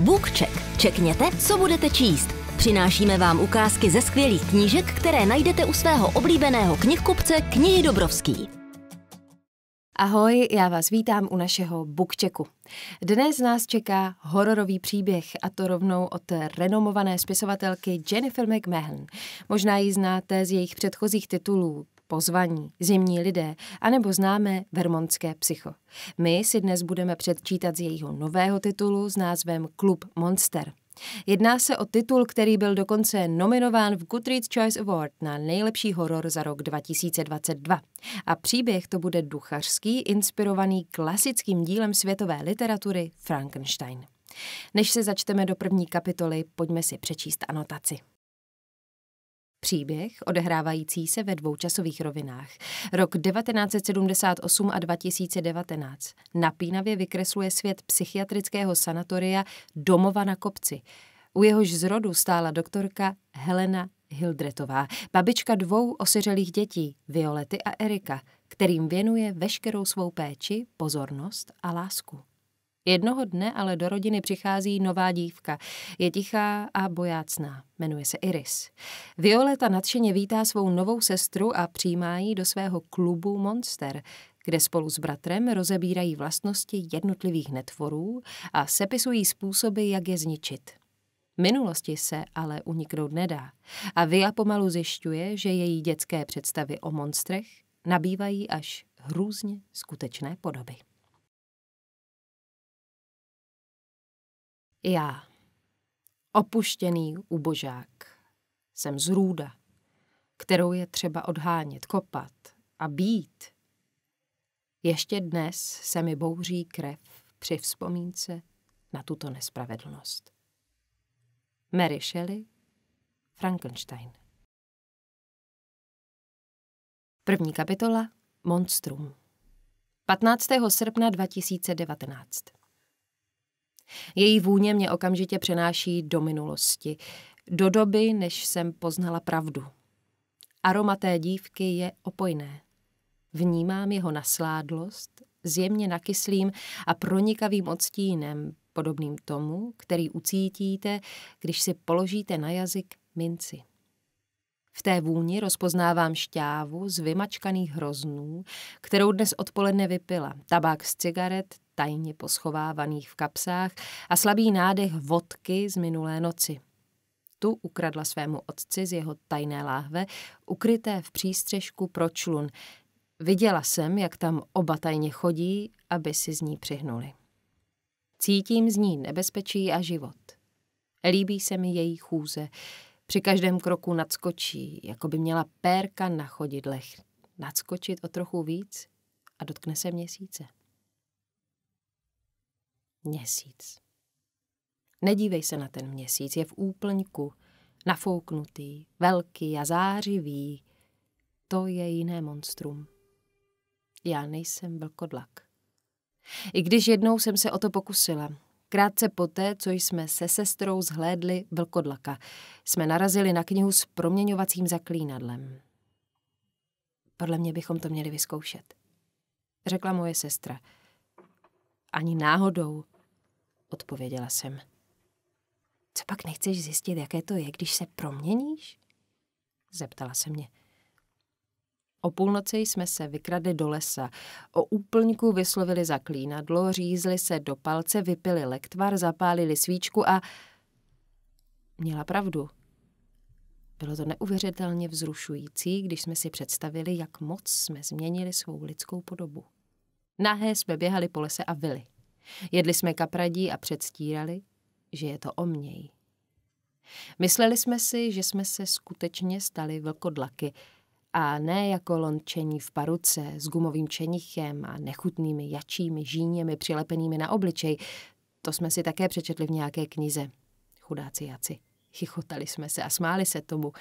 BookCheck. Čekněte, co budete číst. Přinášíme vám ukázky ze skvělých knížek, které najdete u svého oblíbeného knihkupce Knihy Dobrovský. Ahoj, já vás vítám u našeho bookchecku. Dnes nás čeká hororový příběh a to rovnou od renomované spisovatelky Jennifer McMahon. Možná ji znáte z jejich předchozích titulů pozvaní, zimní lidé, anebo známé vermontské psycho. My si dnes budeme předčítat z jejího nového titulu s názvem Klub Monster. Jedná se o titul, který byl dokonce nominován v Goodreads Choice Award na nejlepší horor za rok 2022. A příběh to bude duchařský, inspirovaný klasickým dílem světové literatury Frankenstein. Než se začteme do první kapitoly, pojďme si přečíst anotaci. Příběh, odehrávající se ve dvou časových rovinách, rok 1978 a 2019, napínavě vykresluje svět psychiatrického sanatoria Domova na kopci. U jehož zrodu stála doktorka Helena Hildretová, babička dvou osiřelých dětí, Violety a Erika, kterým věnuje veškerou svou péči, pozornost a lásku. Jednoho dne ale do rodiny přichází nová dívka. Je tichá a bojácná. Jmenuje se Iris. Violeta nadšeně vítá svou novou sestru a přijímá ji do svého klubu Monster, kde spolu s bratrem rozebírají vlastnosti jednotlivých netvorů a sepisují způsoby, jak je zničit. Minulosti se ale uniknout nedá a Via pomalu zjišťuje, že její dětské představy o monstrech nabývají až hrůzně skutečné podoby. Já, opuštěný ubožák, jsem zrůda, kterou je třeba odhánět, kopat a být. Ještě dnes se mi bouří krev při vzpomínce na tuto nespravedlnost. Mary Shelley, Frankenstein. První kapitola Monstrum. 15. srpna 2019. Její vůně mě okamžitě přenáší do minulosti, do doby, než jsem poznala pravdu. Aroma té dívky je opojné. Vnímám jeho nasládlost, zjemně nakyslým a pronikavým odstínem, podobným tomu, který ucítíte, když si položíte na jazyk minci. V té vůni rozpoznávám šťávu z vymačkaných hroznů, kterou dnes odpoledne vypila, tabák z cigaret tajně poschovávaných v kapsách a slabý nádech vodky z minulé noci. Tu ukradla svému otci z jeho tajné láhve, ukryté v přístřežku pro člun. Viděla jsem, jak tam oba tajně chodí, aby si z ní přihnuli. Cítím z ní nebezpečí a život. Líbí se mi její chůze, při každém kroku nadskočí, jako by měla pérka na chodidlech. Nadskočit o trochu víc a dotkne se měsíce. Měsíc. Nedívej se na ten měsíc, je v úplňku, nafouknutý, velký a zářivý. To je jiné monstrum. Já nejsem vlkodlak. I když jednou jsem se o to pokusila, Krátce poté, co jsme se sestrou zhlédli vlkodlaka, jsme narazili na knihu s proměňovacím zaklínadlem. Podle mě bychom to měli vyzkoušet, řekla moje sestra. Ani náhodou, odpověděla jsem. Co pak nechceš zjistit, jaké to je, když se proměníš? Zeptala se mě. O půlnoci jsme se vykradli do lesa. O úplňku vyslovili zaklínadlo, řízli se do palce, vypili lektvar, zapálili svíčku a... Měla pravdu. Bylo to neuvěřitelně vzrušující, když jsme si představili, jak moc jsme změnili svou lidskou podobu. Nahé jsme běhali po lese a vili. Jedli jsme kapradí a předstírali, že je to o měj. Mysleli jsme si, že jsme se skutečně stali vlkodlaky – a ne jako lončení v paruce s gumovým čenichem a nechutnými jačími žíněmi přilepenými na obličej. To jsme si také přečetli v nějaké knize. Chudáci jaci. Chichotali jsme se a smáli se tomu,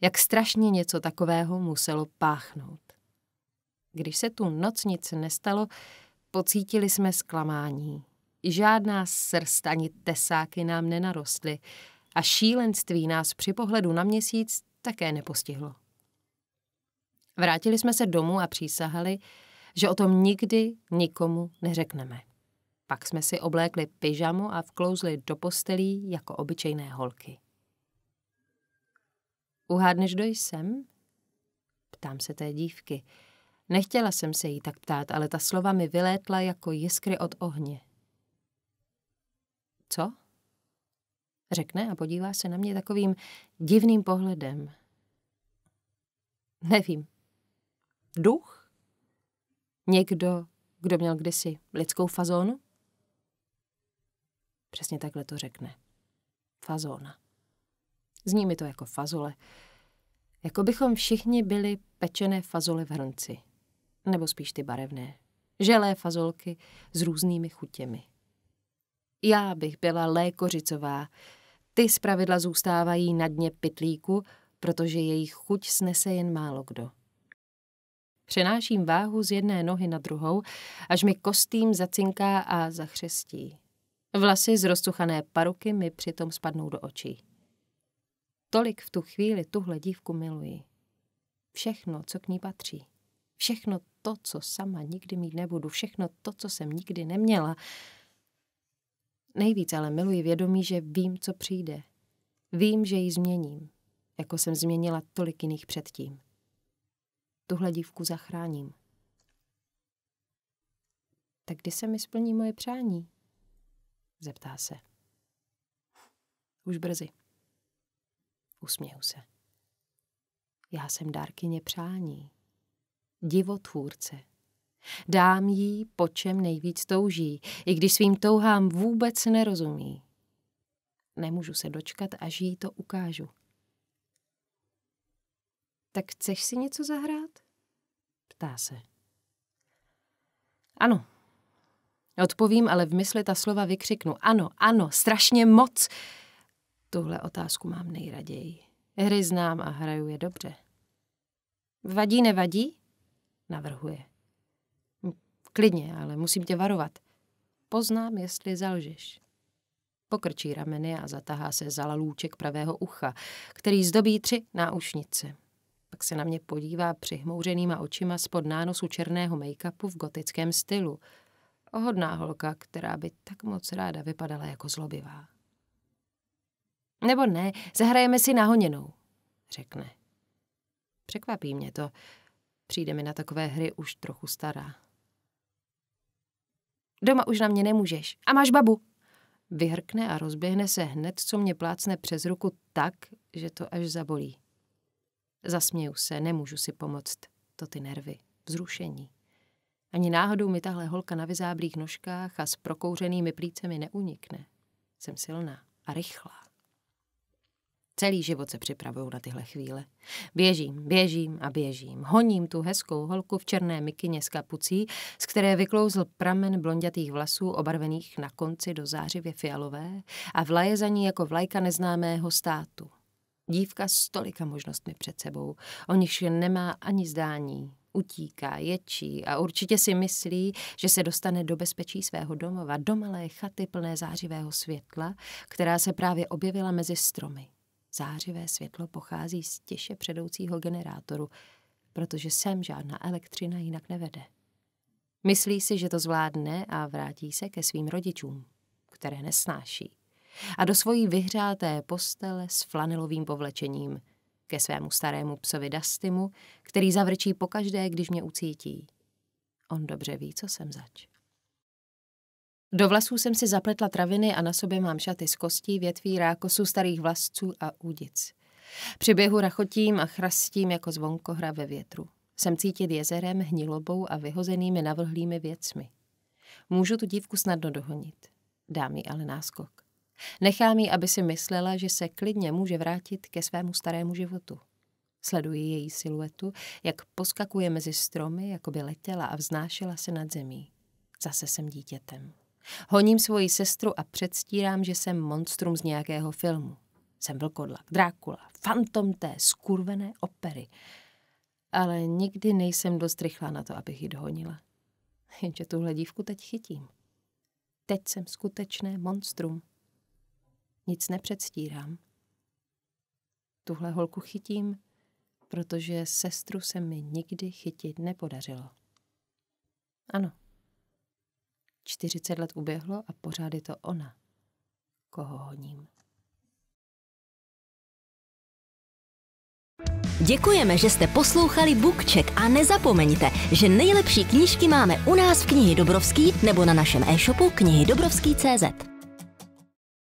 jak strašně něco takového muselo páchnout. Když se tu noc nic nestalo, pocítili jsme zklamání. Žádná srst ani tesáky nám nenarostly a šílenství nás při pohledu na měsíc také nepostihlo. Vrátili jsme se domů a přísahali, že o tom nikdy nikomu neřekneme. Pak jsme si oblékli pyžamu a vklouzli do postelí jako obyčejné holky. Uhádneš, kdo jsem? Ptám se té dívky. Nechtěla jsem se jí tak ptát, ale ta slova mi vylétla jako jiskry od ohně. Co? Řekne a podívá se na mě takovým divným pohledem. Nevím, duch? Někdo, kdo měl kdysi lidskou fazónu? Přesně takhle to řekne. Fazóna. Zní mi to jako fazole. Jako bychom všichni byli pečené fazole v hrnci. Nebo spíš ty barevné. Želé fazolky s různými chutěmi. Já bych byla lékořicová. Ty zpravidla zůstávají na dně pitlíku, protože jejich chuť snese jen málo kdo. Přenáším váhu z jedné nohy na druhou, až mi kostým zacinká a zachřestí. Vlasy z rozcuchané paruky mi přitom spadnou do očí. Tolik v tu chvíli tuhle dívku miluji. Všechno, co k ní patří. Všechno to, co sama nikdy mít nebudu. Všechno to, co jsem nikdy neměla. Nejvíc ale miluji vědomí, že vím, co přijde. Vím, že ji změním, jako jsem změnila tolik jiných předtím tuhle dívku zachráním. Tak kdy se mi splní moje přání? Zeptá se. Už brzy. Usměju se. Já jsem dárkyně přání. Divotvůrce. Dám jí, po čem nejvíc touží, i když svým touhám vůbec nerozumí. Nemůžu se dočkat, až jí to ukážu. Tak chceš si něco zahrát? Ptá se. Ano. Odpovím, ale v mysli ta slova vykřiknu. Ano, ano, strašně moc. Tuhle otázku mám nejraději. Hry znám a hraju je dobře. Vadí, nevadí? Navrhuje. Klidně, ale musím tě varovat. Poznám, jestli zalžeš. Pokrčí rameny a zatahá se za lalůček pravého ucha, který zdobí tři náušnice. Pak se na mě podívá přihmouřenýma očima spod nánosu černého make-upu v gotickém stylu. Ohodná holka, která by tak moc ráda vypadala jako zlobivá. Nebo ne, zahrajeme si nahoněnou, řekne. Překvapí mě to. Přijde mi na takové hry už trochu stará. Doma už na mě nemůžeš. A máš babu. Vyhrkne a rozběhne se hned, co mě plácne přes ruku tak, že to až zabolí. Zasměju se, nemůžu si pomoct. To ty nervy. Vzrušení. Ani náhodou mi tahle holka na vyzáblých nožkách a s prokouřenými plícemi neunikne. Jsem silná a rychlá. Celý život se připravuju na tyhle chvíle. Běžím, běžím a běžím. Honím tu hezkou holku v černé mikině s kapucí, z které vyklouzl pramen blondětých vlasů obarvených na konci do zářivě fialové a vlaje za ní jako vlajka neznámého státu. Dívka s tolika možnostmi před sebou, o nichž nemá ani zdání. Utíká, ječí a určitě si myslí, že se dostane do bezpečí svého domova, do malé chaty plné zářivého světla, která se právě objevila mezi stromy. Zářivé světlo pochází z těše předoucího generátoru, protože sem žádná elektřina jinak nevede. Myslí si, že to zvládne a vrátí se ke svým rodičům, které nesnáší a do svojí vyhřáté postele s flanelovým povlečením ke svému starému psovi Dastimu, který zavrčí pokaždé, když mě ucítí. On dobře ví, co jsem zač. Do vlasů jsem si zapletla traviny a na sobě mám šaty z kostí, větví, rákosů, starých vlasců a údic. Při běhu rachotím a chrastím jako zvonkohra ve větru. Jsem cítit jezerem, hnilobou a vyhozenými navrhlými věcmi. Můžu tu dívku snadno dohonit. Dám jí ale náskok. Nechám ji, aby si myslela, že se klidně může vrátit ke svému starému životu. Sleduji její siluetu, jak poskakuje mezi stromy, jako by letěla a vznášela se nad zemí. Zase jsem dítětem. Honím svoji sestru a předstírám, že jsem monstrum z nějakého filmu. Jsem vlkodlak, Drákula, fantom té skurvené opery. Ale nikdy nejsem dost rychlá na to, abych ji dohonila. Jenže tuhle dívku teď chytím. Teď jsem skutečné monstrum. Nic nepředstírám. Tuhle holku chytím, protože sestru se mi nikdy chytit nepodařilo. Ano. 40 let uběhlo a pořád je to ona, koho honím. Děkujeme, že jste poslouchali Bukček a nezapomeňte, že nejlepší knížky máme u nás v knihy Dobrovský nebo na našem e-shopu knihydobrovský.cz.